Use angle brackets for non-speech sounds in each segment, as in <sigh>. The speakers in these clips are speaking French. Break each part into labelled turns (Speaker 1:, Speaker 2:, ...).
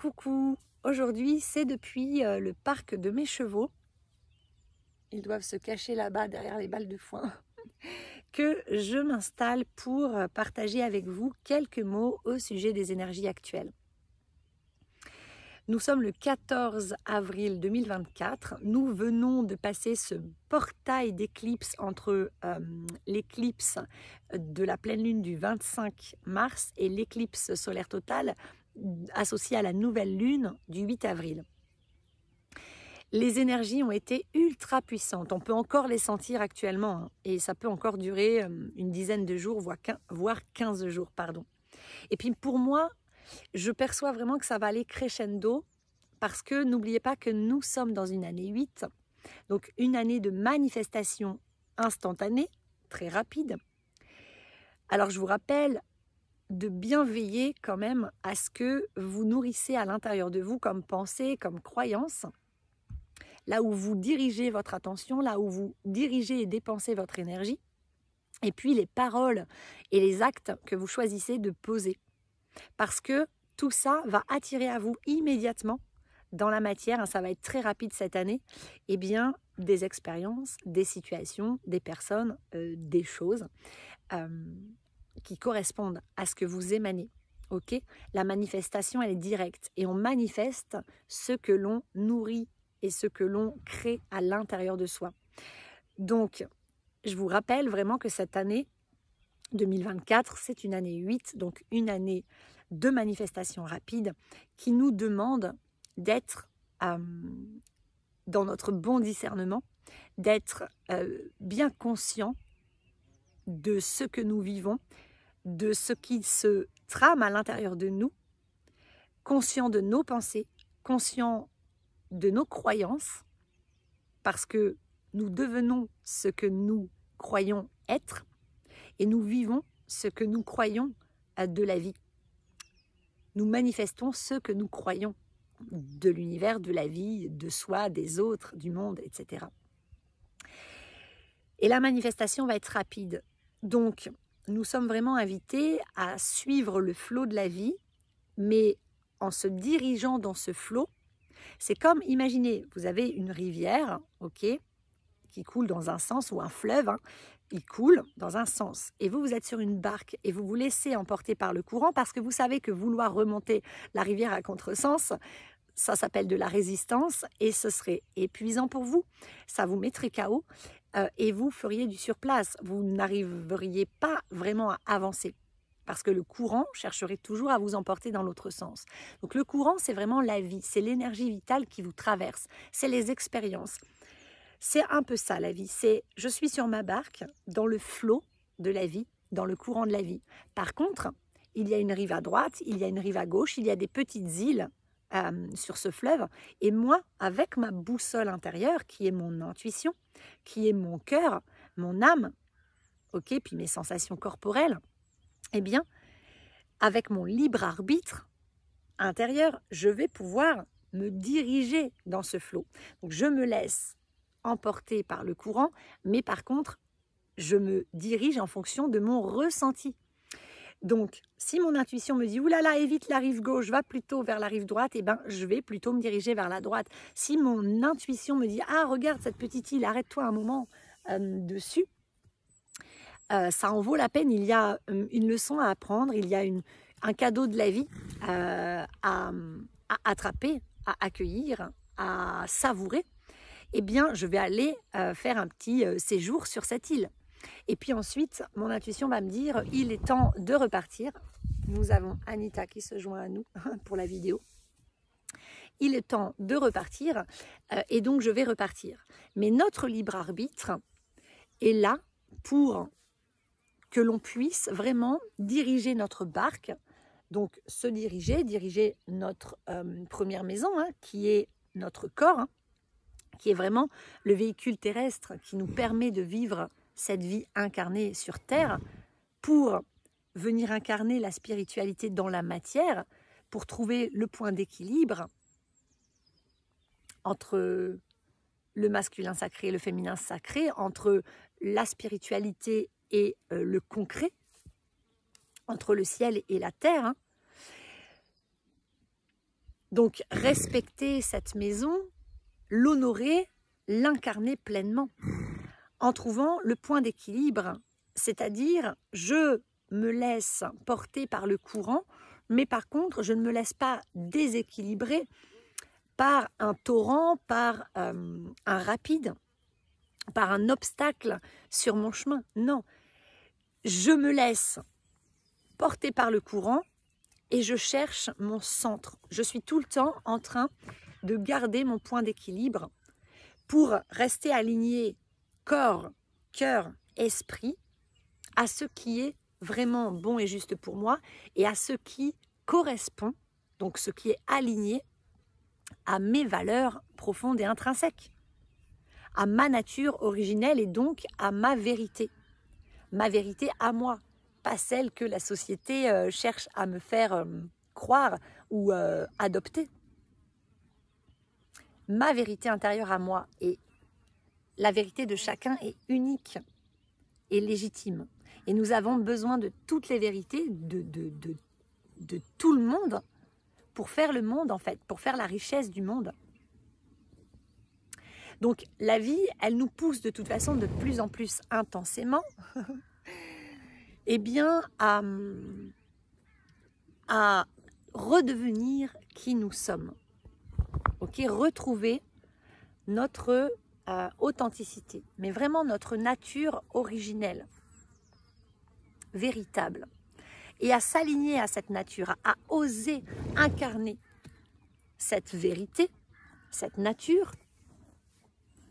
Speaker 1: coucou Aujourd'hui, c'est depuis euh, le parc de mes chevaux. Ils doivent se cacher là-bas derrière les balles de foin <laughs> que je m'installe pour euh, partager avec vous quelques mots au sujet des énergies actuelles. Nous sommes le 14 avril 2024. Nous venons de passer ce portail d'éclipse entre euh, l'éclipse de la pleine lune du 25 mars et l'éclipse solaire totale associé à la nouvelle lune du 8 avril. Les énergies ont été ultra puissantes. On peut encore les sentir actuellement hein. et ça peut encore durer euh, une dizaine de jours, voire 15 jours. pardon. Et puis pour moi, je perçois vraiment que ça va aller crescendo parce que n'oubliez pas que nous sommes dans une année 8, donc une année de manifestation instantanée, très rapide. Alors je vous rappelle, de bien veiller quand même à ce que vous nourrissez à l'intérieur de vous comme pensée, comme croyance, là où vous dirigez votre attention, là où vous dirigez et dépensez votre énergie, et puis les paroles et les actes que vous choisissez de poser. Parce que tout ça va attirer à vous immédiatement dans la matière, hein, ça va être très rapide cette année, eh bien des expériences, des situations, des personnes, euh, des choses. Euh, qui correspondent à ce que vous émanez. Ok La manifestation, elle est directe et on manifeste ce que l'on nourrit et ce que l'on crée à l'intérieur de soi. Donc, je vous rappelle vraiment que cette année 2024, c'est une année 8, donc une année de manifestation rapide qui nous demande d'être euh, dans notre bon discernement, d'être euh, bien conscient de ce que nous vivons, de ce qui se trame à l'intérieur de nous, conscient de nos pensées, conscient de nos croyances, parce que nous devenons ce que nous croyons être et nous vivons ce que nous croyons de la vie. Nous manifestons ce que nous croyons de l'univers, de la vie, de soi, des autres, du monde, etc. Et la manifestation va être rapide. Donc, nous sommes vraiment invités à suivre le flot de la vie, mais en se dirigeant dans ce flot, c'est comme, imaginez, vous avez une rivière, ok, qui coule dans un sens, ou un fleuve, hein, il coule dans un sens, et vous, vous êtes sur une barque, et vous vous laissez emporter par le courant, parce que vous savez que vouloir remonter la rivière à contresens, ça s'appelle de la résistance, et ce serait épuisant pour vous, ça vous mettrait KO, euh, et vous feriez du surplace. Vous n'arriveriez pas vraiment à avancer parce que le courant chercherait toujours à vous emporter dans l'autre sens. Donc le courant, c'est vraiment la vie, c'est l'énergie vitale qui vous traverse, c'est les expériences. C'est un peu ça la vie, c'est je suis sur ma barque, dans le flot de la vie, dans le courant de la vie. Par contre, il y a une rive à droite, il y a une rive à gauche, il y a des petites îles euh, sur ce fleuve. Et moi, avec ma boussole intérieure, qui est mon intuition, qui est mon cœur, mon âme, ok, puis mes sensations corporelles, eh bien, avec mon libre arbitre intérieur, je vais pouvoir me diriger dans ce flot. Donc, je me laisse emporter par le courant, mais par contre, je me dirige en fonction de mon ressenti. Donc, si mon intuition me dit là, évite la rive gauche, va plutôt vers la rive droite, et eh ben, je vais plutôt me diriger vers la droite. Si mon intuition me dit ah, regarde cette petite île, arrête-toi un moment euh, dessus, euh, ça en vaut la peine. Il y a euh, une leçon à apprendre, il y a un cadeau de la vie à, à, attraper, à accueillir, à savourer. Eh bien, je vais aller faire un petit séjour sur cette île. Et puis ensuite, mon intuition va me dire, il est temps de repartir. Nous avons Anita qui se joint à nous <laughs> pour la vidéo. Il est temps de repartir euh, et donc je vais repartir. Mais notre libre arbitre est là pour que l'on puisse vraiment diriger notre barque, donc se diriger, diriger notre euh, première maison hein, qui est notre corps, hein, qui est vraiment le véhicule terrestre qui nous permet de vivre cette vie incarnée sur Terre pour venir incarner la spiritualité dans la matière, pour trouver le point d'équilibre entre le masculin sacré et le féminin sacré, entre la spiritualité et euh, le concret, entre le ciel et la terre. Hein. Donc respecter cette maison, l'honorer, l'incarner pleinement en trouvant le point d'équilibre, c'est-à-dire je me laisse porter par le courant, mais par contre je ne me laisse pas déséquilibrer par un torrent, par euh, un rapide, par un obstacle sur mon chemin. Non, je me laisse porter par le courant et je cherche mon centre. Je suis tout le temps en train de garder mon point d'équilibre pour rester aligné corps, cœur, esprit à ce qui est vraiment bon et juste pour moi et à ce qui correspond, donc ce qui est aligné à mes valeurs profondes et intrinsèques, à ma nature originelle et donc à ma vérité, ma vérité à moi, pas celle que la société euh, cherche à me faire euh, croire ou euh, adopter. Ma vérité intérieure à moi et la vérité de chacun est unique et légitime. Et nous avons besoin de toutes les vérités, de, de, tout le monde, pour faire le monde en fait, pour faire la richesse du monde. Donc la vie, elle nous pousse de toute façon de plus en plus intensément, <laughs> eh bien, à, à redevenir qui nous sommes. Ok, retrouver notre euh, authenticité, mais vraiment notre nature originelle, véritable, et à s'aligner à cette nature, à oser incarner cette vérité, cette nature,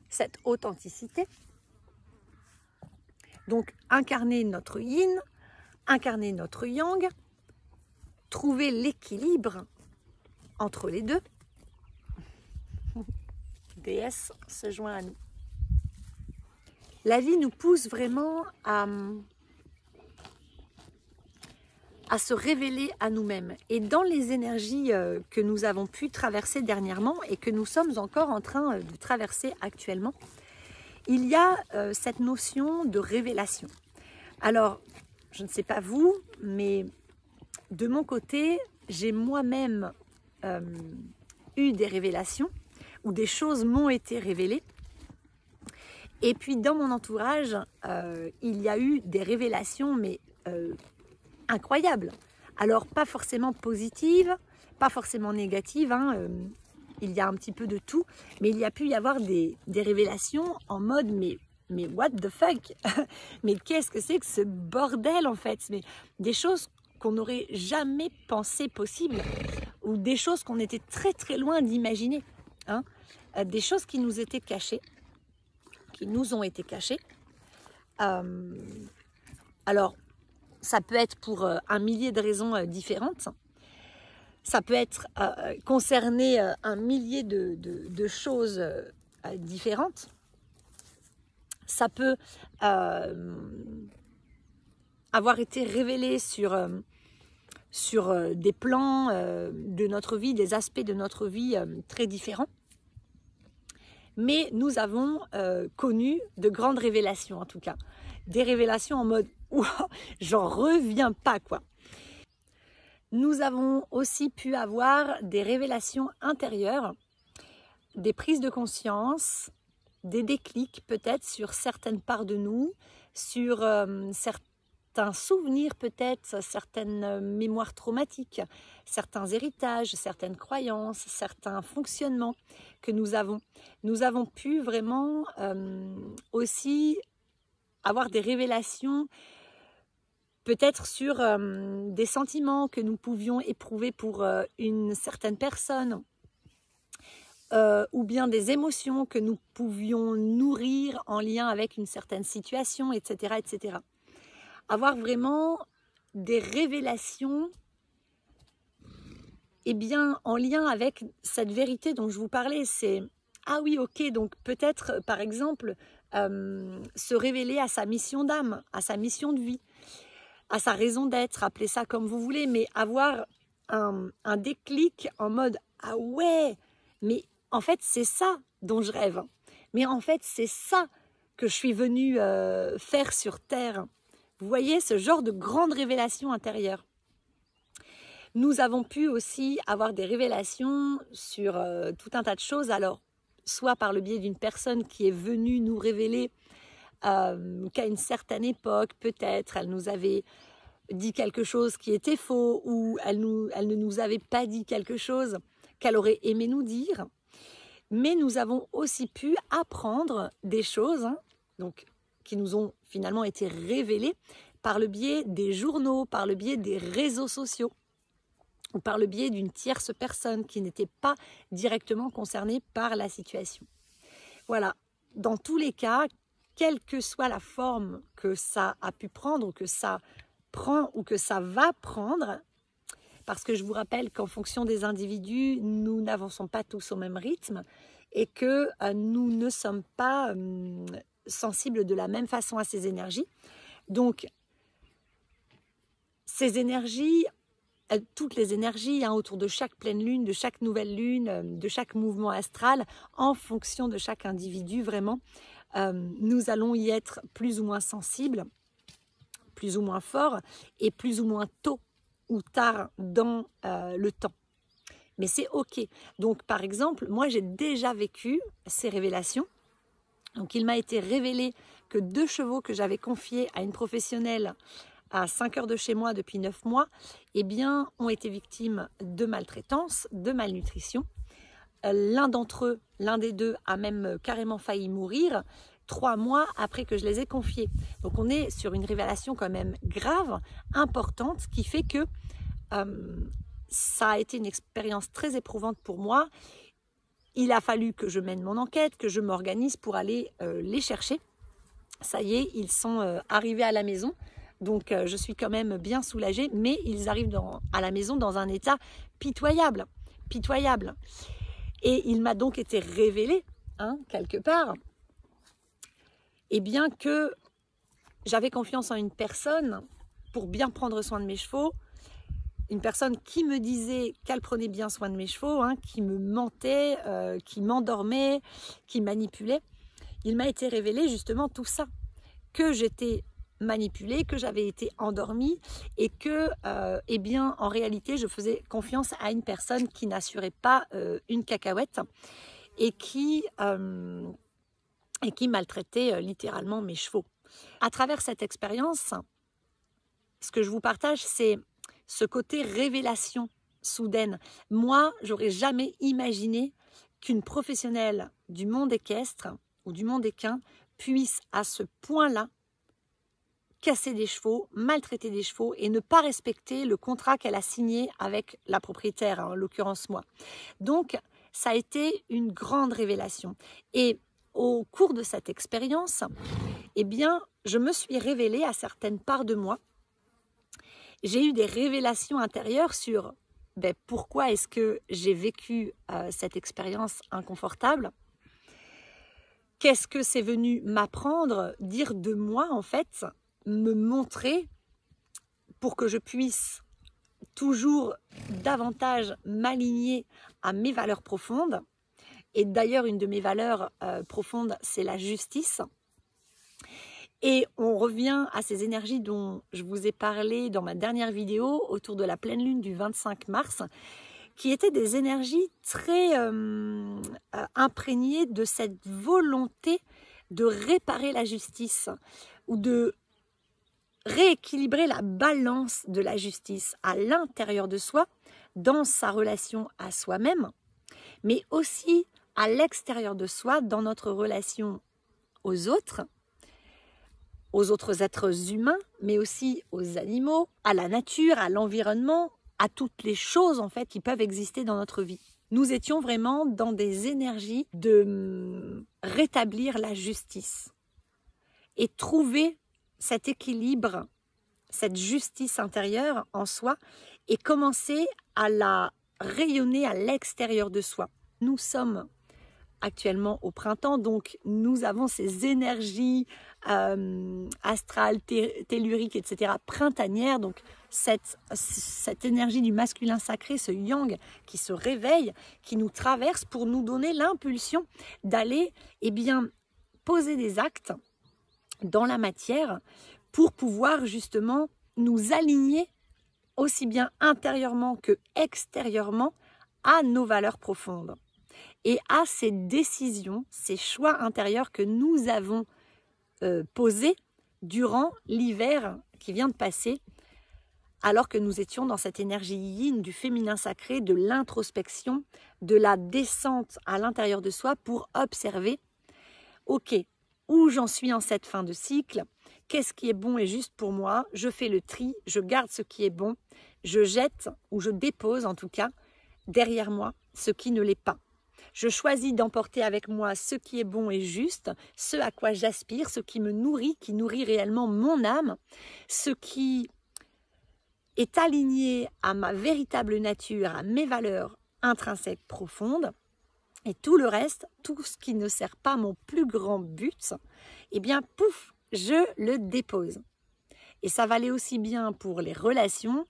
Speaker 1: cette authenticité. Donc incarner notre yin, incarner notre yang, trouver l'équilibre entre les deux déesse se joint à nous. La vie nous pousse vraiment à, se révéler à nous-mêmes. Et dans les énergies euh, que nous avons pu traverser dernièrement et que nous sommes encore en train euh, de traverser actuellement, il y a euh, cette notion de révélation. Alors, je ne sais pas vous, mais de mon côté, j'ai moi-même eu des révélations des choses m'ont été révélées. Et puis dans mon entourage, euh, il y a eu des révélations, mais euh, incroyables. Alors pas forcément positives, pas forcément négatives, hein, euh, il y a un petit peu de tout, mais il y a pu y avoir des, des révélations en mode mais, mais what the fuck <laughs> Mais qu'est-ce que c'est que ce bordel en fait mais Des choses qu'on n'aurait jamais pensé possible ou des choses qu'on était très très loin d'imaginer. Hein, euh, des choses qui nous étaient cachées, qui nous ont été cachées. Euh, alors, ça peut être pour euh, un millier de raisons différentes. Ça peut être concerné un millier de, choses différentes. Ça peut avoir été révélé sur, sur des plans de notre vie, des aspects de notre vie très différents mais nous avons euh, connu de grandes révélations en tout cas. Des révélations en mode <laughs> j'en reviens pas quoi. Nous avons aussi pu avoir des révélations intérieures, des prises de conscience, des déclics peut-être sur certaines parts de nous, sur euh, certains souvenirs peut-être, certaines euh, mémoires traumatiques, certains héritages, certaines croyances, certains fonctionnements que nous avons. Nous avons pu vraiment euh, aussi avoir des révélations peut-être sur euh, des sentiments que nous pouvions éprouver pour une certaine personne ou bien des émotions que nous pouvions nourrir en lien avec une certaine situation, etc. etc avoir vraiment des révélations eh bien, en lien avec cette vérité dont je vous parlais. C'est ah oui, ok, donc peut-être, par exemple, euh, se révéler à sa mission d'âme, à sa mission de vie, à sa raison d'être, appelez ça comme vous voulez, mais avoir un, déclic en mode ah ouais, mais en fait, c'est ça dont je rêve. Mais en fait, c'est ça que je suis venue euh, faire sur Terre. Vous voyez ce genre de grande révélation intérieure. Nous avons pu aussi avoir des révélations sur euh, tout un tas de choses. Alors, soit par le biais d'une personne qui est venue nous révéler euh, qu'à une certaine époque, peut-être, elle nous avait dit quelque chose qui était faux ou elle, ne nous avait pas dit quelque chose qu'elle aurait aimé nous dire. Mais nous avons aussi pu apprendre des choses, hein. donc nous ont finalement été révélés par le biais des journaux, par le biais des réseaux sociaux ou par le biais d'une tierce personne qui n'était pas directement concernée par la situation. Voilà, dans tous les cas, quelle que soit la forme que ça a pu prendre ou que ça prend ou que ça va prendre, parce que je vous rappelle qu'en fonction des individus, nous n'avançons pas tous au même rythme et que euh, nous ne sommes pas hum, sensibles de la même façon à ces énergies. Donc, ces énergies, toutes les énergies hein, autour de chaque pleine lune, de chaque nouvelle lune, euh, de chaque mouvement astral, en fonction de chaque individu, vraiment, euh, nous allons y être plus ou moins sensibles, plus ou moins forts et plus ou moins tôt ou tard dans euh, le temps. Mais c'est OK. Donc, par exemple, moi, j'ai déjà vécu ces révélations donc il m'a été révélé que deux chevaux que j'avais confiés à une professionnelle à 5 heures de chez moi depuis 9 mois, eh bien, ont été victimes de maltraitance, de malnutrition. Euh, l'un d'entre eux, l'un des deux, a même euh, carrément failli mourir trois mois après que je les ai confiés. Donc on est sur une révélation quand même grave, importante, qui fait que euh, ça a été une expérience très éprouvante pour moi il a fallu que je mène mon enquête, que je m'organise pour aller euh, les chercher. Ça y est, ils sont euh, arrivés à la maison. Donc euh, je suis quand même bien soulagée, mais ils arrivent à la maison dans un état pitoyable, pitoyable. Et il m'a donc été révélé, hein, quelque part, et eh bien que j'avais confiance en une personne pour bien prendre soin de mes chevaux, une personne qui me disait qu'elle prenait bien soin de mes chevaux, hein, qui me mentait, euh, qui m'endormait, qui manipulait. Il m'a été révélé justement tout ça, que j'étais manipulée, que j'avais été endormie et que, euh, eh bien, en réalité, je faisais confiance à une personne qui n'assurait pas euh, une cacahuète et qui, et qui maltraitait littéralement mes chevaux. À travers cette expérience, ce que je vous partage, c'est ce côté révélation soudaine. Moi, j'aurais jamais imaginé qu'une professionnelle du monde équestre ou du monde équin puisse à ce point-là casser des chevaux, maltraiter des chevaux et ne pas respecter le contrat qu'elle a signé avec la propriétaire, hein, en l'occurrence moi. Donc, ça a été une grande révélation. Et au cours de cette expérience, eh bien, je me suis révélée à certaines parts de moi j'ai eu des révélations intérieures sur ben, pourquoi est-ce que j'ai vécu euh, cette expérience inconfortable Qu'est-ce que c'est venu m'apprendre, dire de moi en fait, me montrer pour que je puisse toujours davantage m'aligner à mes valeurs profondes. Et d'ailleurs, une de mes valeurs euh, profondes, c'est la justice. Et on revient à ces énergies dont je vous ai parlé dans ma dernière vidéo autour de la pleine lune du 25 mars, qui étaient des énergies très euh, imprégnées de cette volonté de réparer la justice ou de rééquilibrer la balance de la justice à l'intérieur de soi, dans sa relation à soi-même, mais aussi à l'extérieur de soi, dans notre relation aux autres aux autres êtres humains, mais aussi aux animaux, à la nature, à l'environnement, à toutes les choses en fait qui peuvent exister dans notre vie. Nous étions vraiment dans des énergies de hum, rétablir la justice et trouver cet équilibre, cette justice intérieure en soi et commencer à la rayonner à l'extérieur de soi. Nous sommes actuellement au printemps, donc nous avons ces énergies euh, telluriques, tellurique, etc., printanière, donc cette, cette énergie du masculin sacré, ce yang qui se réveille, qui nous traverse pour nous donner l'impulsion d'aller eh bien poser des actes dans la matière pour pouvoir justement nous aligner aussi bien intérieurement que extérieurement à nos valeurs profondes et à ces décisions, ces choix intérieurs que nous avons euh, posé durant l'hiver qui vient de passer, alors que nous étions dans cette énergie yin du féminin sacré, de l'introspection, de la descente à l'intérieur de soi pour observer, ok, où j'en suis en cette fin de cycle, qu'est-ce qui est bon et juste pour moi, je fais le tri, je garde ce qui est bon, je jette ou je dépose en tout cas derrière moi ce qui ne l'est pas. Je choisis d'emporter avec moi ce qui est bon et juste, ce à quoi j'aspire, ce qui me nourrit, qui nourrit réellement mon âme, ce qui est aligné à ma véritable nature, à mes valeurs intrinsèques profondes. Et tout le reste, tout ce qui ne sert pas mon plus grand but, eh bien, pouf, je le dépose. Et ça valait aussi bien pour les relations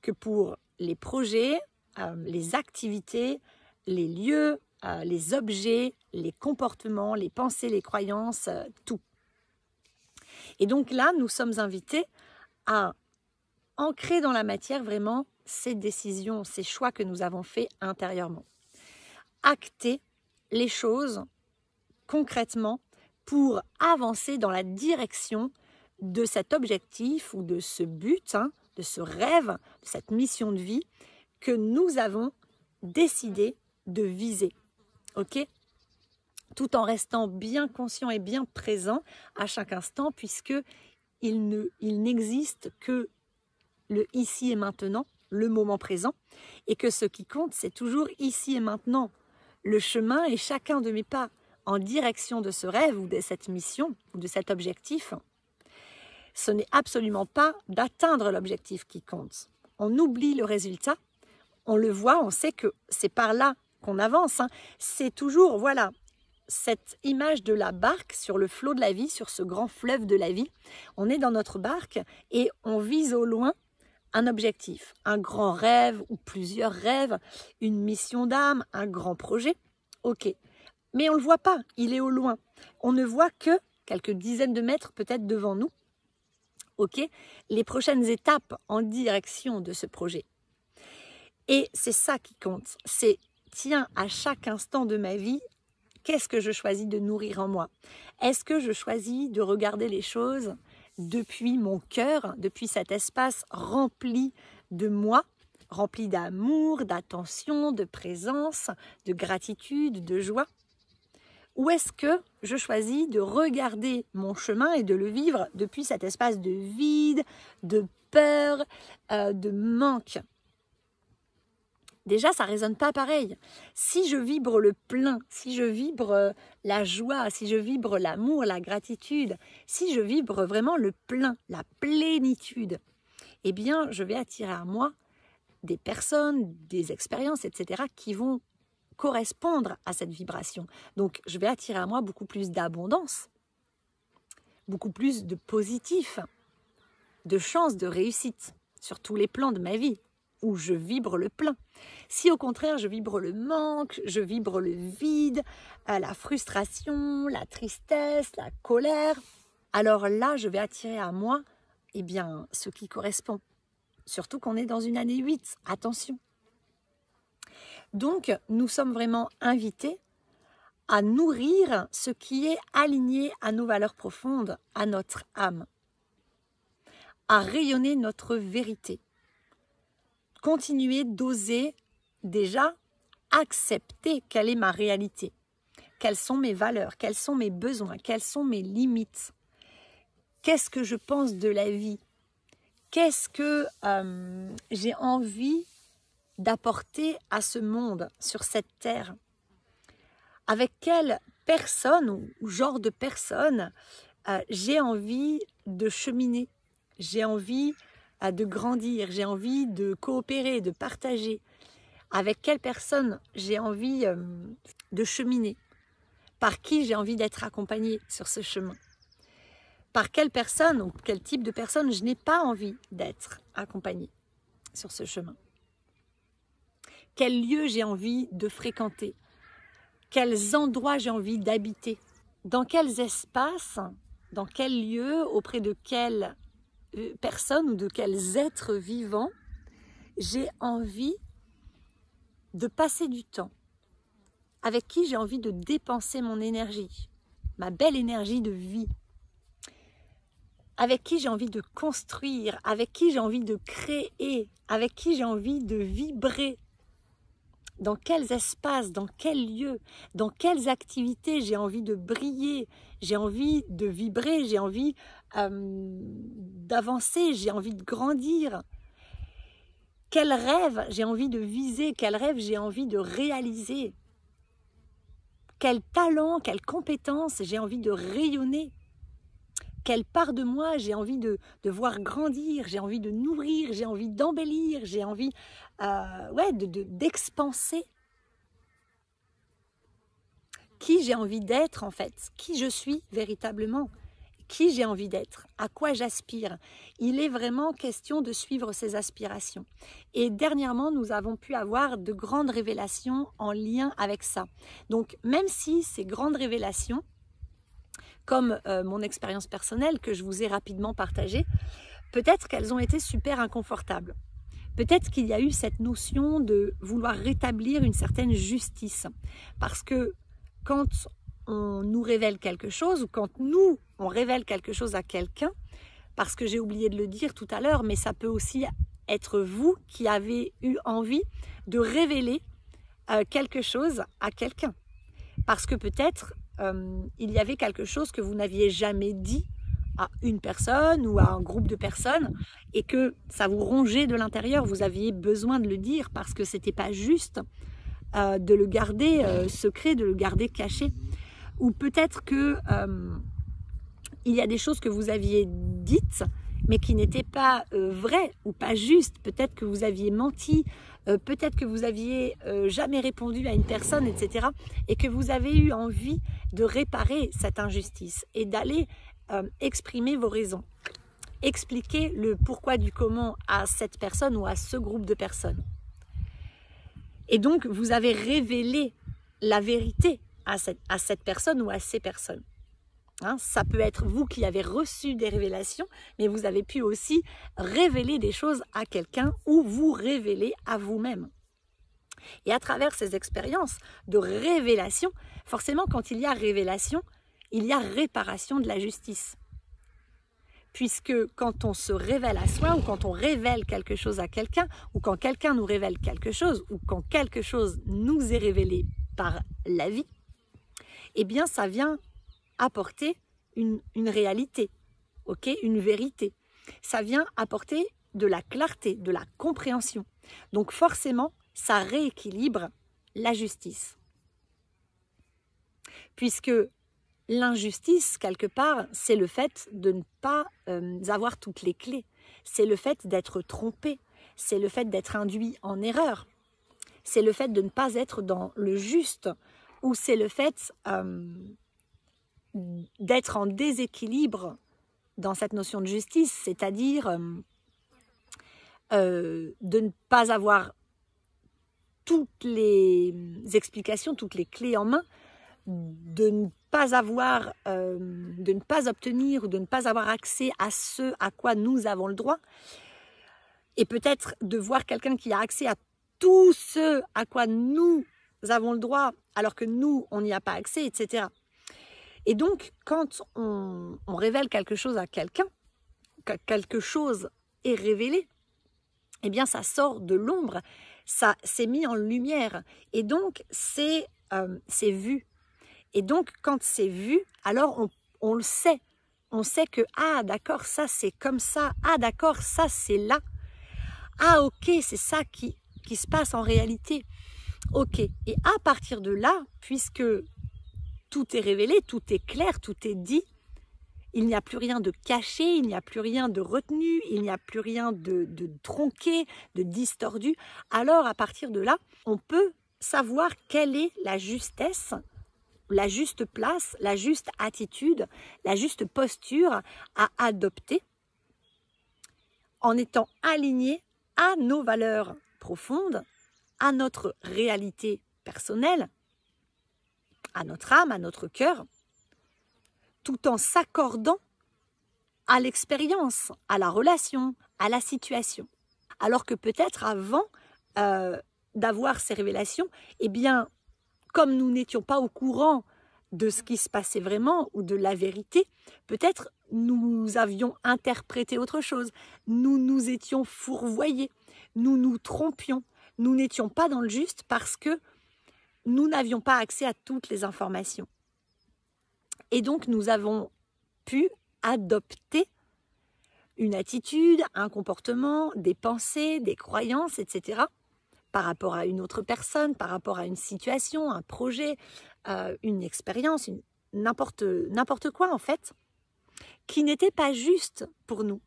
Speaker 1: que pour les projets, euh, les activités, les lieux, euh, les objets, les comportements, les pensées, les croyances, euh, tout. Et donc là, nous sommes invités à ancrer dans la matière vraiment ces décisions, ces choix que nous avons faits intérieurement. Acter les choses concrètement pour avancer dans la direction de cet objectif ou de ce but, hein, de ce rêve, de cette mission de vie que nous avons décidé de viser ok Tout en restant bien conscient et bien présent à chaque instant, puisque il ne, il n'existe que le ici et maintenant, le moment présent, et que ce qui compte, c'est toujours ici et maintenant, le chemin et chacun de mes pas en direction de ce rêve ou de cette mission ou de cet objectif, ce n'est absolument pas d'atteindre l'objectif qui compte. On oublie le résultat, on le voit, on sait que c'est par là qu'on avance, hein. c'est toujours, voilà, cette image de la barque sur le flot de la vie, sur ce grand fleuve de la vie. On est dans notre barque et on vise au loin un objectif, un grand rêve ou plusieurs rêves, une mission d'âme, un grand projet. Ok, mais on ne le voit pas, il est au loin. On ne voit que quelques dizaines de mètres peut-être devant nous. Ok, les prochaines étapes en direction de ce projet. Et c'est ça qui compte, c'est tiens, à chaque instant de ma vie, qu'est-ce que je choisis de nourrir en moi Est-ce que je choisis de regarder les choses depuis mon cœur, depuis cet espace rempli de moi, rempli d'amour, d'attention, de présence, de gratitude, de joie Ou est-ce que je choisis de regarder mon chemin et de le vivre depuis cet espace de vide, de peur, euh, de manque déjà ça résonne pas pareil. Si je vibre le plein, si je vibre euh, la joie, si je vibre l'amour, la gratitude, si je vibre vraiment le plein, la plénitude, eh bien je vais attirer à moi des personnes, des expériences, etc., qui vont correspondre à cette vibration. Donc je vais attirer à moi beaucoup plus d'abondance, beaucoup plus de positif, de chance, de réussite sur tous les plans de ma vie, où je vibre le plein. Si au contraire je vibre le manque, je vibre le vide, la frustration, la tristesse, la colère, alors là je vais attirer à moi eh bien, ce qui correspond. Surtout qu'on est dans une année 8, attention. Donc nous sommes vraiment invités à nourrir ce qui est aligné à nos valeurs profondes, à notre âme, à rayonner notre vérité continuer d'oser déjà accepter quelle est ma réalité, quelles sont mes valeurs, quels sont mes besoins, quelles sont mes limites, qu'est-ce que je pense de la vie, qu'est-ce que euh, j'ai envie d'apporter à ce monde, sur cette terre, avec quelle personne ou genre de personne euh, j'ai envie de cheminer, j'ai envie de grandir, j'ai envie de coopérer, de partager. Avec quelle personne j'ai envie euh, de cheminer Par qui j'ai envie d'être accompagnée sur ce chemin Par quelle personne ou quel type de personne je n'ai pas envie d'être accompagnée sur ce chemin Quel lieu j'ai envie de fréquenter Quels endroits j'ai envie d'habiter Dans quels espaces dans quels lieux? auprès de quels euh, personne ou de quels êtres vivants j'ai envie de passer du temps, avec qui j'ai envie de dépenser mon énergie, ma belle énergie de vie, avec qui j'ai envie de construire, avec qui j'ai envie de créer, avec qui j'ai envie de vibrer, dans quels espaces, dans quels lieux, dans quelles activités j'ai envie de briller, j'ai envie de vibrer, j'ai envie euh, d'avancer, j'ai envie de grandir. Quel rêve j'ai envie de viser, quel rêve j'ai envie de réaliser, quel talent, quelle compétence j'ai envie de rayonner, quelle part de moi j'ai envie de, de voir grandir, j'ai envie de nourrir, j'ai envie d'embellir, j'ai envie euh, ouais, de, qui j'ai envie d'être en fait, qui je suis véritablement, qui j'ai envie d'être, à quoi j'aspire. Il est vraiment question de suivre ses aspirations. Et dernièrement, nous avons pu avoir de grandes révélations en lien avec ça. Donc même si ces grandes révélations, comme euh, mon expérience personnelle que je vous ai rapidement partagée, peut-être qu'elles ont été super inconfortables. Peut-être qu'il y a eu cette notion de vouloir rétablir une certaine justice. Parce que quand on nous révèle quelque chose, ou quand nous, on révèle quelque chose à quelqu'un, parce que j'ai oublié de le dire tout à l'heure, mais ça peut aussi être vous qui avez eu envie de révéler euh, quelque chose à quelqu'un. Parce que peut-être euh, il y avait quelque chose que vous n'aviez jamais dit à une personne ou à un groupe de personnes et que ça vous rongeait de l'intérieur, vous aviez besoin de le dire parce que c'était pas juste euh, de le garder euh, secret, de le garder caché. Ou peut-être que euh, il y a des choses que vous aviez dites mais qui n'étaient pas vraies ou pas justes. Peut-être que vous aviez menti, peut-être que vous aviez jamais répondu à une personne, etc. Et que vous avez eu envie de réparer cette injustice et d'aller euh, exprimer vos raisons. Expliquer le pourquoi du comment à cette personne ou à ce groupe de personnes. Et donc, vous avez révélé la vérité à cette, à cette personne ou à ces personnes. Hein, ça peut être vous qui avez reçu des révélations, mais vous avez pu aussi révéler des choses à quelqu'un ou vous révéler à vous-même. Et à travers ces expériences de révélation, forcément quand il y a révélation, il y a réparation de la justice. Puisque quand on se révèle à soi, ou quand on révèle quelque chose à quelqu'un, ou quand quelqu'un nous révèle quelque chose, ou quand quelque chose nous est révélé par la vie, eh bien ça vient apporter une, réalité, ok, une vérité. Ça vient apporter de la clarté, de la compréhension. Donc forcément, ça rééquilibre la justice. Puisque L'injustice, quelque part, c'est le fait de ne pas euh, avoir toutes les clés. C'est le fait d'être trompé. C'est le fait d'être induit en erreur. C'est le fait de ne pas être dans le juste. Ou c'est le fait euh, d'être en déséquilibre dans cette notion de justice, c'est-à-dire euh, de ne pas avoir toutes les explications, toutes les clés en main, de ne avoir, euh, de ne pas obtenir ou de ne pas avoir accès à ce à quoi nous avons le droit, et peut-être de voir quelqu'un qui a accès à tout ce à quoi nous avons le droit, alors que nous, on n'y a pas accès, etc. Et donc, quand on, révèle quelque chose à quelqu'un, que quelque chose est révélé, et eh bien, ça sort de l'ombre, ça s'est mis en lumière, et donc, c'est euh, c'est vu. Et donc, quand c'est vu, alors on, le sait. On sait que, ah, d'accord, ça c'est comme ça. Ah, d'accord, ça c'est là. Ah, ok, c'est ça qui, se passe en réalité. Ok. Et à partir de là, puisque tout est révélé, tout est clair, tout est dit, il n'y a plus rien de caché, il n'y a plus rien de retenu, il n'y a plus rien de, tronqué, de distordu. Alors à partir de là, on peut savoir quelle est la justesse la juste place, la juste attitude, la juste posture à adopter en étant aligné à nos valeurs profondes, à notre réalité personnelle, à notre âme, à notre cœur, tout en s'accordant à l'expérience, à la relation, à la situation. Alors que peut-être avant euh, d'avoir ces révélations, eh bien, comme nous n'étions pas au courant de ce qui se passait vraiment ou de la vérité, peut-être nous avions interprété autre chose, nous nous étions fourvoyés, nous nous trompions, nous n'étions pas dans le juste parce que nous n'avions pas accès à toutes les informations. Et donc nous avons pu adopter une attitude, un comportement, des pensées, des croyances, etc., par rapport à une autre personne, par rapport à une situation, un projet, euh, une expérience, n'importe quoi en fait, qui n'était pas juste pour nous,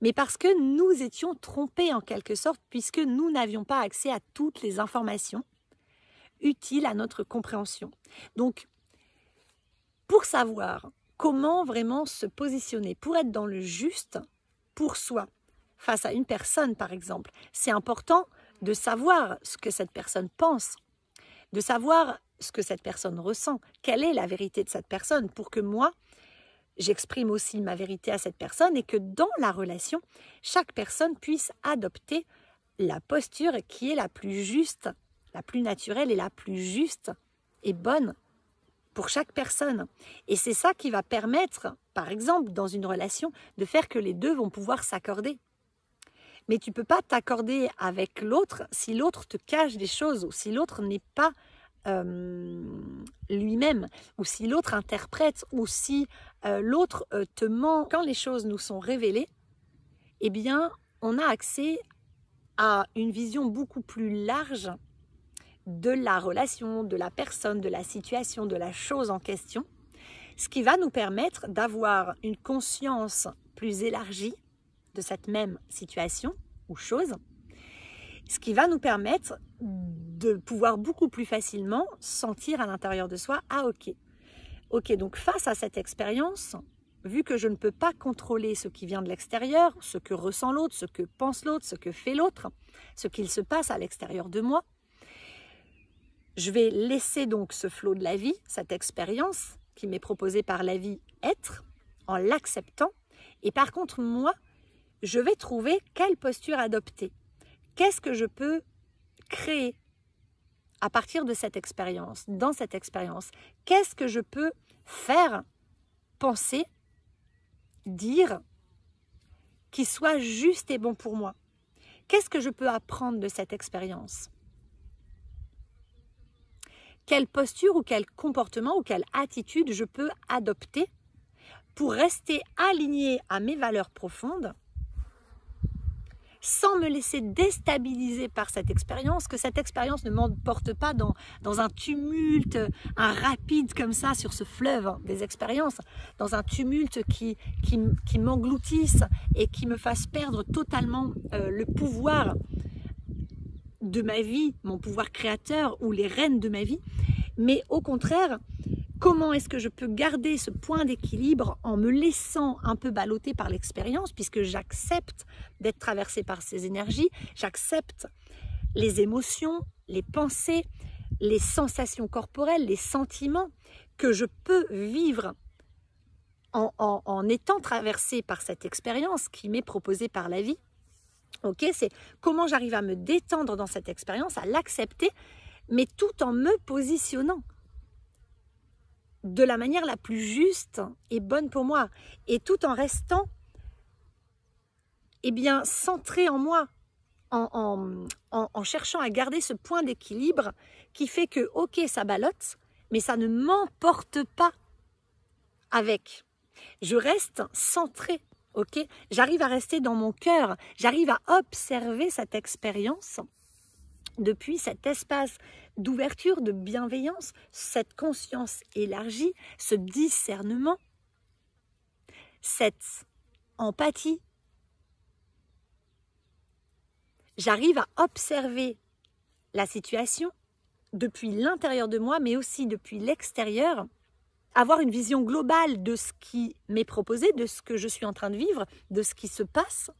Speaker 1: mais parce que nous étions trompés en quelque sorte, puisque nous n'avions pas accès à toutes les informations utiles à notre compréhension. Donc, pour savoir comment vraiment se positionner, pour être dans le juste pour soi, face à une personne par exemple, c'est important de savoir ce que cette personne pense, de savoir ce que cette personne ressent, quelle est la vérité de cette personne, pour que moi, j'exprime aussi ma vérité à cette personne et que dans la relation, chaque personne puisse adopter la posture qui est la plus juste, la plus naturelle et la plus juste et bonne pour chaque personne. Et c'est ça qui va permettre, par exemple, dans une relation, de faire que les deux vont pouvoir s'accorder. Mais tu peux pas t'accorder avec l'autre si l'autre te cache des choses ou si l'autre n'est pas lui-même ou si l'autre interprète ou si l'autre te ment. Quand les choses nous sont révélées, eh bien, on a accès à une vision beaucoup plus large de la relation, de la personne, de la situation, de la chose en question, ce qui va nous permettre d'avoir une conscience plus élargie cette même situation ou chose, ce qui va nous permettre de pouvoir beaucoup plus facilement sentir à l'intérieur de soi, ah ok, ok, donc face à cette expérience, vu que je ne peux pas contrôler ce qui vient de l'extérieur, ce que ressent l'autre, ce que pense l'autre, ce que fait l'autre, ce qu'il se passe à l'extérieur de moi, je vais laisser donc ce flot de la vie, cette expérience qui m'est proposée par la vie être, en l'acceptant. Et par contre, moi, je vais trouver quelle posture adopter. Qu'est-ce que je peux créer à partir de cette expérience, dans cette expérience Qu'est-ce que je peux faire, penser, dire, qui soit juste et bon pour moi Qu'est-ce que je peux apprendre de cette expérience Quelle posture ou quel comportement ou quelle attitude je peux adopter pour rester aligné à mes valeurs profondes sans me laisser déstabiliser par cette expérience, que cette expérience ne m'emporte pas dans, dans un tumulte, un rapide comme ça sur ce fleuve hein, des expériences, dans un tumulte qui, qui, qui m'engloutisse et qui me fasse perdre totalement euh, le pouvoir de ma vie, mon pouvoir créateur ou les rênes de ma vie, mais au contraire, comment est-ce que je peux garder ce point d'équilibre en me laissant un peu balloter par l'expérience, puisque j'accepte d'être traversé par ces énergies, j'accepte les émotions, les pensées, les sensations corporelles, les sentiments que je peux vivre en, en étant traversé par cette expérience qui m'est proposée par la vie. Ok, c'est comment j'arrive à me détendre dans cette expérience, à l'accepter, mais tout en me positionnant de la manière la plus juste et bonne pour moi, et tout en restant eh bien, centré en moi, en, en, cherchant à garder ce point d'équilibre qui fait que, ok, ça ballotte, mais ça ne m'emporte pas avec. Je reste centré, ok J'arrive à rester dans mon cœur, j'arrive à observer cette expérience depuis cet espace d'ouverture, de bienveillance, cette conscience élargie, ce discernement, cette empathie. J'arrive à observer la situation depuis l'intérieur de moi, mais aussi depuis l'extérieur, avoir une vision globale de ce qui m'est proposé, de ce que je suis en train de vivre, de ce qui se passe,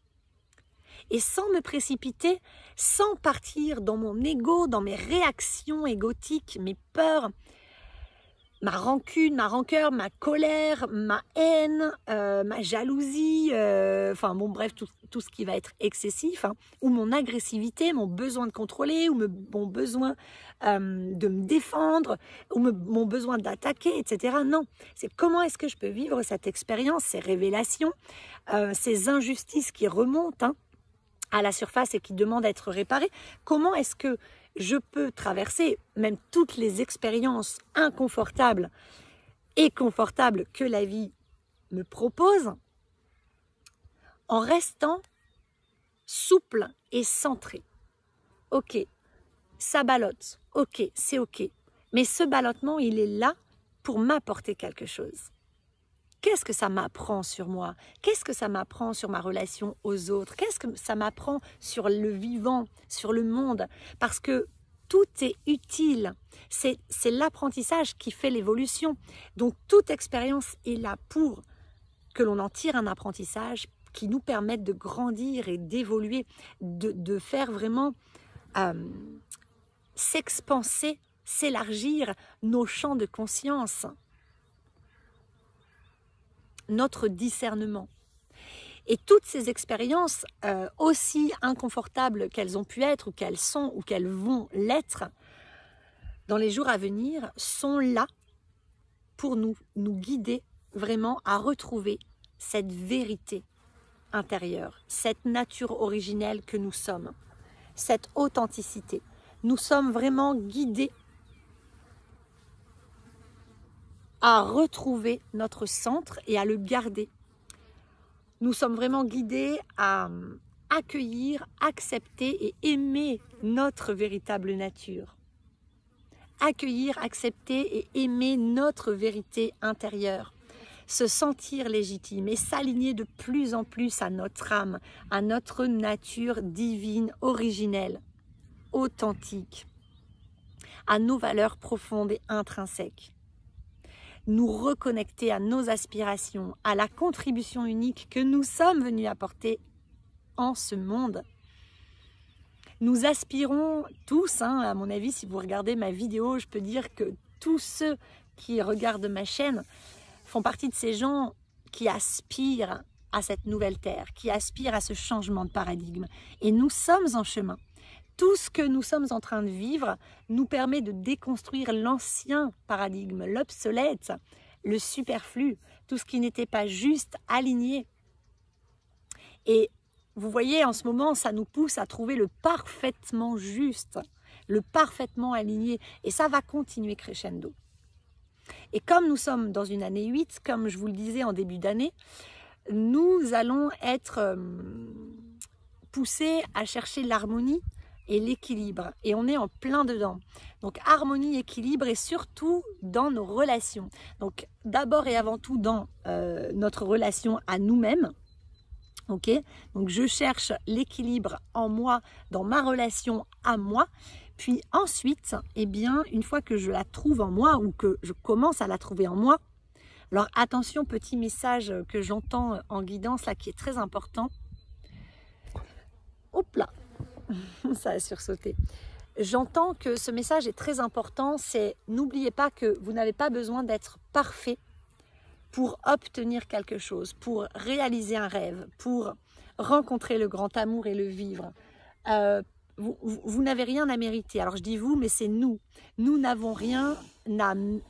Speaker 1: et sans me précipiter, sans partir dans mon ego, dans mes réactions égotiques, mes peurs, ma rancune, ma rancœur, ma colère, ma haine, euh, ma jalousie, euh, enfin bon bref, tout, ce qui va être excessif, hein, ou mon agressivité, mon besoin de contrôler, ou mon besoin euh, de me défendre, ou mon besoin d'attaquer, etc. Non, c'est comment est-ce que je peux vivre cette expérience, ces révélations, ces injustices qui remontent. Hein, à la surface et qui demande à être réparé, comment est-ce que je peux traverser même toutes les expériences inconfortables et confortables que la vie me propose en restant souple et centré. Ok, ça ballotte, ok, c'est ok. Mais ce ballottement, il est là pour m'apporter quelque chose qu'est-ce que ça m'apprend sur moi Qu'est-ce que ça m'apprend sur ma relation aux autres Qu'est-ce que ça m'apprend sur le vivant, sur le monde Parce que tout est utile. C'est l'apprentissage qui fait l'évolution. Donc toute expérience est là pour que l'on en tire un apprentissage qui nous permette de grandir et d'évoluer, de, faire vraiment euh, s'expanser, s'élargir nos champs de conscience notre discernement. Et toutes ces expériences, euh, aussi inconfortables qu'elles ont pu être, ou qu'elles sont, ou qu'elles vont l'être, dans les jours à venir, sont là pour nous, nous guider vraiment à retrouver cette vérité intérieure, cette nature originelle que nous sommes, cette authenticité. Nous sommes vraiment guidés à retrouver notre centre et à le garder. Nous sommes vraiment guidés à euh, accueillir, accepter et aimer notre véritable nature. Accueillir, accepter et aimer notre vérité intérieure. Se sentir légitime et s'aligner de plus en plus à notre âme, à notre nature divine, originelle, authentique, à nos valeurs profondes et intrinsèques nous reconnecter à nos aspirations, à la contribution unique que nous sommes venus apporter en ce monde. Nous aspirons tous, hein, à mon avis, si vous regardez ma vidéo, je peux dire que tous ceux qui regardent ma chaîne font partie de ces gens qui aspirent à cette nouvelle terre, qui aspirent à ce changement de paradigme. Et nous sommes en chemin tout ce que nous sommes en train de vivre nous permet de déconstruire l'ancien paradigme, l'obsolète, le superflu, tout ce qui n'était pas juste, aligné. Et vous voyez, en ce moment, ça nous pousse à trouver le parfaitement juste, le parfaitement aligné. Et ça va continuer crescendo. Et comme nous sommes dans une année 8, comme je vous le disais en début d'année, nous allons être euh, poussés à chercher l'harmonie, l'équilibre. Et on est en plein dedans. Donc harmonie, équilibre et surtout dans nos relations. Donc d'abord et avant tout dans euh, notre relation à nous-mêmes. Ok Donc je cherche l'équilibre en moi, dans ma relation à moi. Puis ensuite, et eh bien, une fois que je la trouve en moi ou que je commence à la trouver en moi, alors attention, petit message que j'entends en guidance là qui est très important <laughs> ça a sursauté. J'entends que ce message est très important, c'est n'oubliez pas que vous n'avez pas besoin d'être parfait pour obtenir quelque chose, pour réaliser un rêve, pour rencontrer le grand amour et le vivre. Euh, vous, n'avez rien à mériter. Alors je dis vous, mais c'est nous. Nous n'avons rien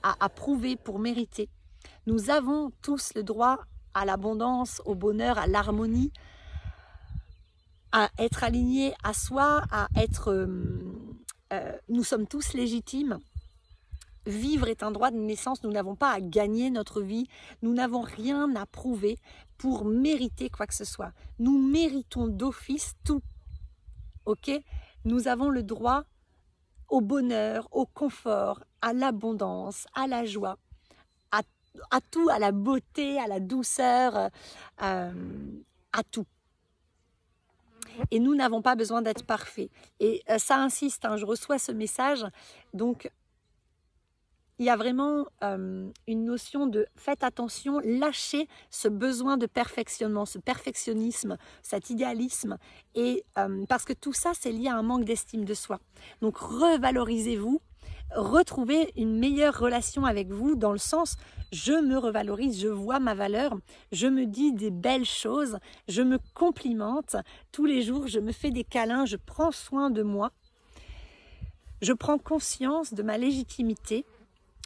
Speaker 1: à prouver pour mériter. Nous avons tous le droit à l'abondance, au bonheur, à l'harmonie, à être aligné à soi, à être... Euh, euh, nous sommes tous légitimes. Vivre est un droit de naissance, nous n'avons pas à gagner notre vie, nous n'avons rien à prouver pour mériter quoi que ce soit. Nous méritons d'office tout. Ok Nous avons le droit au bonheur, au confort, à l'abondance, à la joie, à, tout, à la beauté, à la douceur, euh, à tout. Et nous n'avons pas besoin d'être parfaits. Et euh, ça insiste, hein, je reçois ce message. Donc, il y a vraiment euh, une notion de faites attention, lâchez ce besoin de perfectionnement, ce perfectionnisme, cet idéalisme, et euh, parce que tout ça c'est lié à un manque d'estime de soi. Donc revalorisez-vous, retrouver une meilleure relation avec vous dans le sens je me revalorise, je vois ma valeur, je me dis des belles choses, je me complimente tous les jours, je me fais des câlins, je prends soin de moi, je prends conscience de ma légitimité,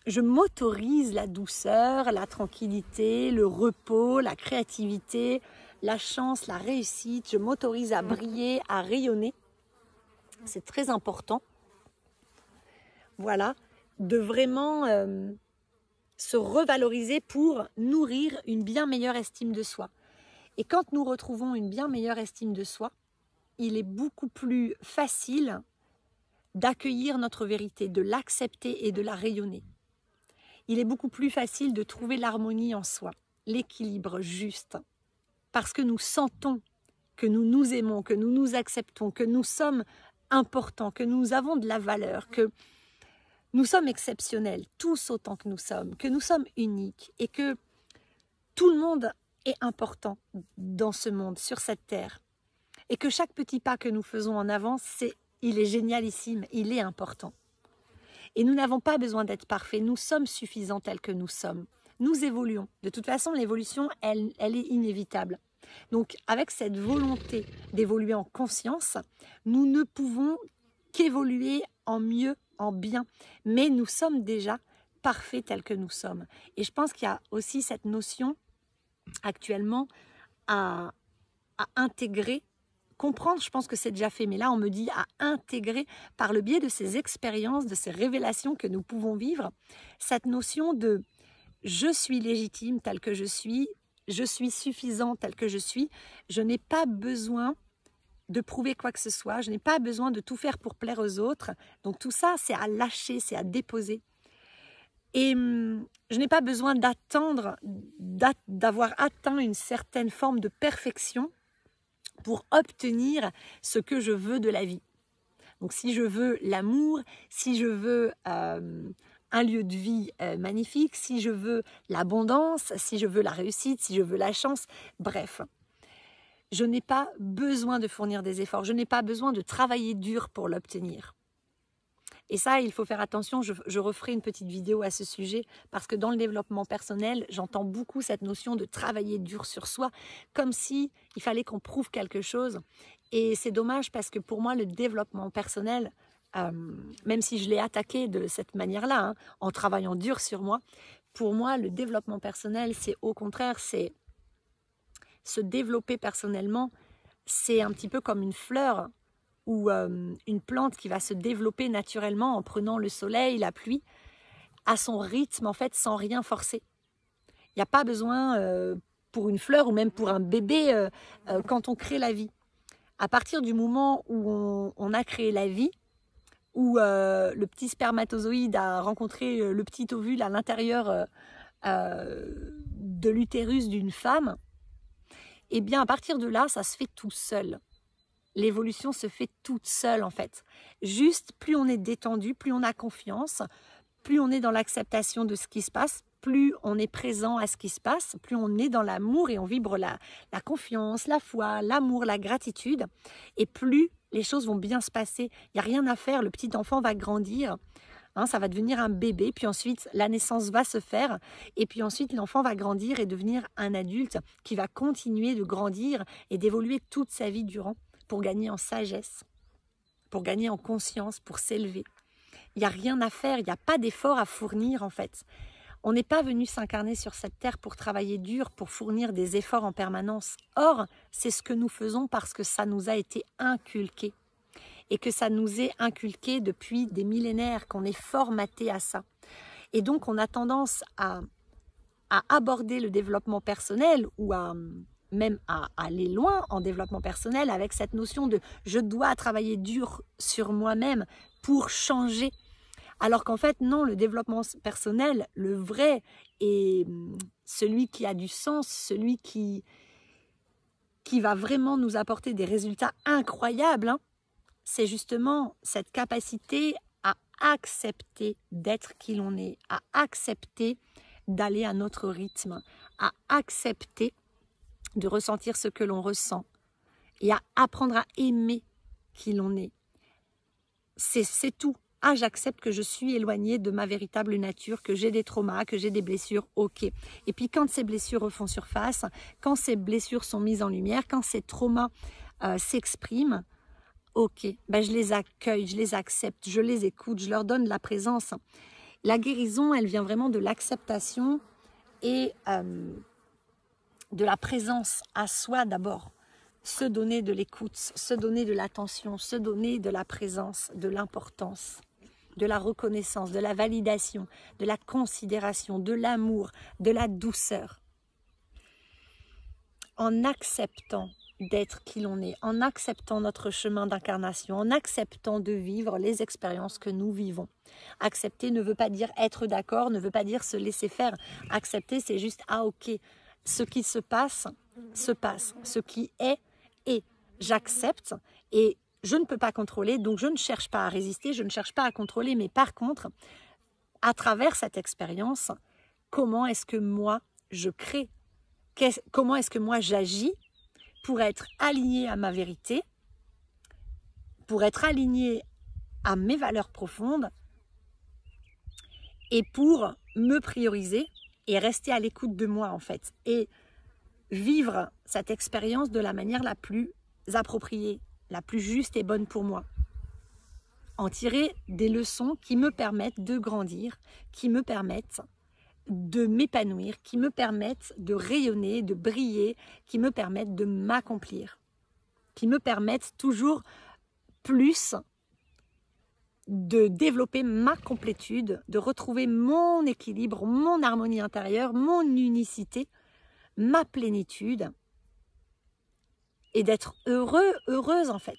Speaker 1: je m'autorise la douceur, la tranquillité, le repos, la créativité, la chance, la réussite, je m'autorise à briller, à rayonner. C'est très important voilà, de vraiment euh, se revaloriser pour nourrir une bien meilleure estime de soi. Et quand nous retrouvons une bien meilleure estime de soi, il est beaucoup plus facile d'accueillir notre vérité, de l'accepter et de la rayonner. Il est beaucoup plus facile de trouver l'harmonie en soi, l'équilibre juste, parce que nous sentons que nous nous aimons, que nous nous acceptons, que nous sommes importants, que nous avons de la valeur, que nous sommes exceptionnels, tous autant que nous sommes, que nous sommes uniques et que tout le monde est important dans ce monde, sur cette terre. Et que chaque petit pas que nous faisons en avant, c'est, il est génialissime, il est important. Et nous n'avons pas besoin d'être parfaits, nous sommes suffisants tels que nous sommes. Nous évoluons. De toute façon, l'évolution, elle, elle est inévitable. Donc, avec cette volonté d'évoluer en conscience, nous ne pouvons qu'évoluer en mieux en bien, mais nous sommes déjà parfaits tels que nous sommes. Et je pense qu'il y a aussi cette notion actuellement à, intégrer comprendre, je pense que c'est déjà fait, mais là on me dit à intégrer par le biais de ces expériences, de ces révélations que nous pouvons vivre, cette notion de je suis légitime tel que je suis, je suis suffisant tel que je suis, je n'ai pas besoin de prouver quoi que ce soit, je n'ai pas besoin de tout faire pour plaire aux autres. Donc tout ça, c'est à lâcher, c'est à déposer. Et hum, je n'ai pas besoin d'attendre, d'avoir atteint une certaine forme de perfection pour obtenir ce que je veux de la vie. Donc si je veux l'amour, si je veux hum, un lieu de vie euh, magnifique, si je veux l'abondance, si je veux la réussite, si je veux la chance, bref, je n'ai pas besoin de fournir des efforts, je n'ai pas besoin de travailler dur pour l'obtenir. Et ça, il faut faire attention, je, referai une petite vidéo à ce sujet, parce que dans le développement personnel, j'entends beaucoup cette notion de travailler dur sur soi, comme si il fallait qu'on prouve quelque chose. Et c'est dommage parce que pour moi, le développement personnel, euh, même si je l'ai attaqué de cette manière-là, hein, en travaillant dur sur moi, pour moi, le développement personnel, c'est au contraire, c'est se développer personnellement, c'est un petit peu comme une fleur ou euh, une plante qui va se développer naturellement en prenant le soleil, la pluie, à son rythme en fait, sans rien forcer. Il n'y a pas besoin euh, pour une fleur ou même pour un bébé euh, quand on crée la vie. À partir du moment où on, on a créé la vie, où le petit spermatozoïde a rencontré le petit ovule à l'intérieur de l'utérus d'une femme, et eh bien à partir de là, ça se fait tout seul. L'évolution se fait toute seule en fait. Juste, plus on est détendu, plus on a confiance, plus on est dans l'acceptation de ce qui se passe, plus on est présent à ce qui se passe, plus on est dans l'amour et on vibre la, la confiance, la foi, l'amour, la gratitude, et plus les choses vont bien se passer. Il n'y a rien à faire, le petit enfant va grandir Hein, ça va devenir un bébé, puis ensuite la naissance va se faire, et puis ensuite l'enfant va grandir et devenir un adulte qui va continuer de grandir et d'évoluer toute sa vie durant pour gagner en sagesse, pour gagner en conscience, pour s'élever. Il n'y a rien à faire, il n'y a pas d'effort à fournir en fait. On n'est pas venu s'incarner sur cette terre pour travailler dur, pour fournir des efforts en permanence. Or, c'est ce que nous faisons parce que ça nous a été inculqué et que ça nous est inculqué depuis des millénaires, qu'on est formaté à ça. Et donc on a tendance à, à aborder le développement personnel ou à même à aller loin en développement personnel avec cette notion de je dois travailler dur sur moi-même pour changer. Alors qu'en fait, non, le développement personnel, le vrai, est mm, celui qui a du sens, celui qui, qui va vraiment nous apporter des résultats incroyables. Hein c'est justement cette capacité à accepter d'être qui l'on est, à accepter d'aller à notre rythme, à accepter de ressentir ce que l'on ressent et à apprendre à aimer qui l'on est. C'est tout. Ah, j'accepte que je suis éloignée de ma véritable nature, que j'ai des traumas, que j'ai des blessures, ok. Et puis quand ces blessures refont surface, quand ces blessures sont mises en lumière, quand ces traumas euh, s'expriment, OK, ben je les accueille, je les accepte, je les écoute, je leur donne la présence. La guérison, elle vient vraiment de l'acceptation et euh, de la présence à soi d'abord. Se donner de l'écoute, se donner de l'attention, se donner de la présence, de l'importance, de la reconnaissance, de la validation, de la considération, de l'amour, de la douceur. En acceptant d'être qui l'on est, en acceptant notre chemin d'incarnation, en acceptant de vivre les expériences que nous vivons. Accepter ne veut pas dire être d'accord, ne veut pas dire se laisser faire. Accepter, c'est juste, ah ok, ce qui se passe, se passe. Ce qui est, est. J'accepte et je ne peux pas contrôler, donc je ne cherche pas à résister, je ne cherche pas à contrôler, mais par contre, à travers cette expérience, comment est-ce que moi, je crée Comment est-ce que moi, j'agis pour être aligné à ma vérité, pour être aligné à mes valeurs profondes et pour me prioriser et rester à l'écoute de moi en fait et vivre cette expérience de la manière la plus appropriée, la plus juste et bonne pour moi. En tirer des leçons qui me permettent de grandir, qui me permettent de m'épanouir, qui me permettent de rayonner, de briller, qui me permettent de m'accomplir, qui me permettent toujours plus de développer ma complétude, de retrouver mon équilibre, mon harmonie intérieure, mon unicité, ma plénitude, et d'être heureux, heureuse en fait.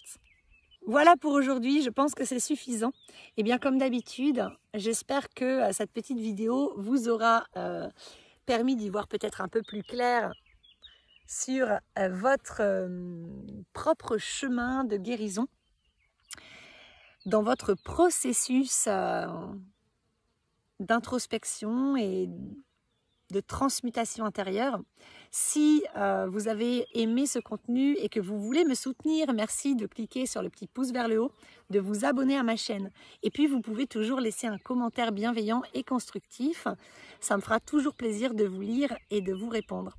Speaker 1: Voilà pour aujourd'hui, je pense que c'est suffisant. Et eh bien comme d'habitude, j'espère que euh, cette petite vidéo vous aura euh, permis d'y voir peut-être un peu plus clair sur euh, votre propre chemin de guérison, dans votre processus d'introspection et de transmutation intérieure. Si euh, vous avez aimé ce contenu et que vous voulez me soutenir, merci de cliquer sur le petit pouce vers le haut, de vous abonner à ma chaîne. Et puis, vous pouvez toujours laisser un commentaire bienveillant et constructif. Ça me fera toujours plaisir de vous lire et de vous répondre.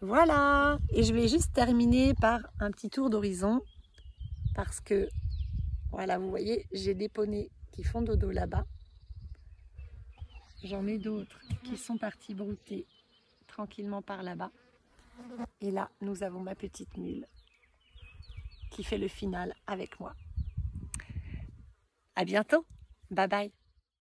Speaker 1: Voilà, et je vais juste terminer par un petit tour d'horizon parce que, voilà, vous voyez, j'ai des poneys qui font dodo là-bas. J'en ai d'autres qui sont partis brouter tranquillement par là-bas. Et là, nous avons ma petite mule qui fait le final avec moi. À bientôt. Bye bye.